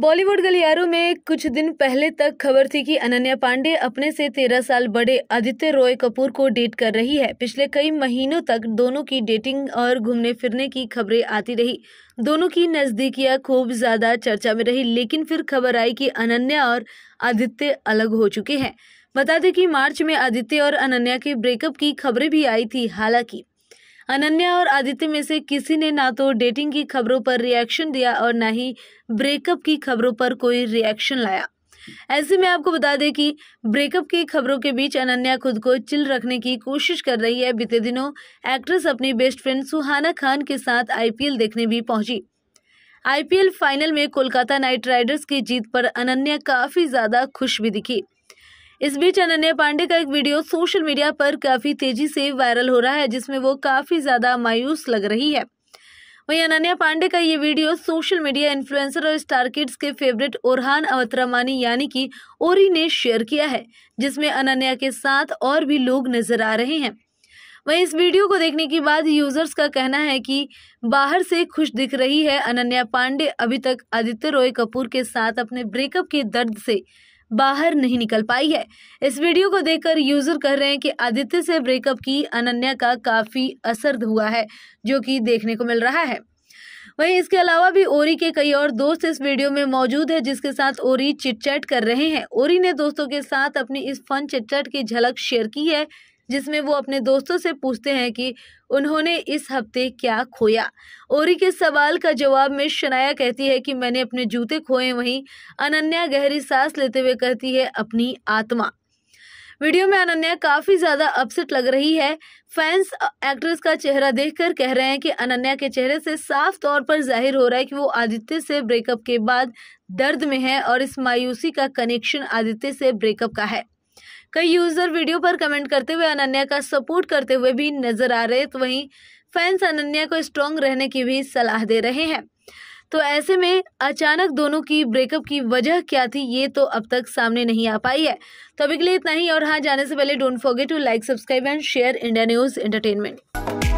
बॉलीवुड गलियारों में कुछ दिन पहले तक खबर थी कि अनन्या पांडे अपने से तेरह साल बड़े आदित्य रॉय कपूर को डेट कर रही है पिछले कई महीनों तक दोनों की डेटिंग और घूमने फिरने की खबरें आती रही दोनों की नज़दीकियाँ खूब ज़्यादा चर्चा में रही लेकिन फिर खबर आई कि अनन्या और आदित्य अलग हो चुके हैं बता दें कि मार्च में आदित्य और अनन्या के ब्रेकअप की खबरें भी आई थी हालांकि अनन्या और आदित्य में से किसी ने ना तो डेटिंग की खबरों पर रिएक्शन दिया और ना ही ब्रेकअप की खबरों पर कोई रिएक्शन लाया ऐसे में आपको बता दें कि ब्रेकअप की खबरों के बीच अनन्या खुद को चिल रखने की कोशिश कर रही है बीते दिनों एक्ट्रेस अपनी बेस्ट फ्रेंड सुहाना खान के साथ आईपीएल देखने भी पहुंची आईपीएल फाइनल में कोलकाता नाइट राइडर्स की जीत पर अनन्या काफ़ी ज़्यादा खुश भी दिखी इस बीच अनन्या पांडे का एक वीडियो सोशल मीडिया पर काफी तेजी से वायरल हो रहा है जिसमें वो काफी ज्यादा मायूस लग रही है वही अनन्या पांडे का ये वीडियो सोशल मीडिया इन्फ्लुएंसर और स्टार किड्स के फेवरेट ओरहान अवतरामानी यानी कि ओरी ने शेयर किया है जिसमें अनन्या के साथ और भी लोग नजर आ रहे हैं वहीं इस वीडियो को देखने के बाद यूजर्स का कहना है कि बाहर से खुश दिख रही है अनन्या पांडे अभी तक आदित्य रॉय कपूर के साथ अपने ब्रेकअप के दर्द से बाहर नहीं निकल पाई है इस वीडियो को देखकर यूजर कह रहे हैं कि आदित्य से ब्रेकअप की अनन्या का काफ़ी असर हुआ है जो कि देखने को मिल रहा है वहीं इसके अलावा भी ओरी के कई और दोस्त इस वीडियो में मौजूद है जिसके साथ ओरी चिटचैट कर रहे हैं ओरी ने दोस्तों के साथ अपनी इस फन चिटचैट की झलक शेयर की है जिसमें वो अपने दोस्तों से पूछते हैं कि उन्होंने इस हफ्ते क्या खोया ओरी के सवाल का जवाब में शनाया कहती है कि मैंने अपने जूते खोए वहीं अनन्या गहरी सांस लेते हुए कहती है अपनी आत्मा वीडियो में अनन्या काफ़ी ज़्यादा अपसेट लग रही है फैंस एक्ट्रेस का चेहरा देखकर कह रहे हैं कि अनन्या के चेहरे से साफ तौर पर जाहिर हो रहा है कि वो आदित्य से ब्रेकअप के बाद दर्द में है और इस मायूसी का कनेक्शन आदित्य से ब्रेकअप का है कई यूज़र वीडियो पर कमेंट करते हुए अनन्या का सपोर्ट करते हुए भी नजर आ रहे तो वहीं फैंस अनन्या को स्ट्रॉन्ग रहने की भी सलाह दे रहे हैं तो ऐसे में अचानक दोनों की ब्रेकअप की वजह क्या थी ये तो अब तक सामने नहीं आ पाई है तो अभी के लिए इतना ही और हाँ जाने से पहले don't forget to like subscribe and share India news entertainment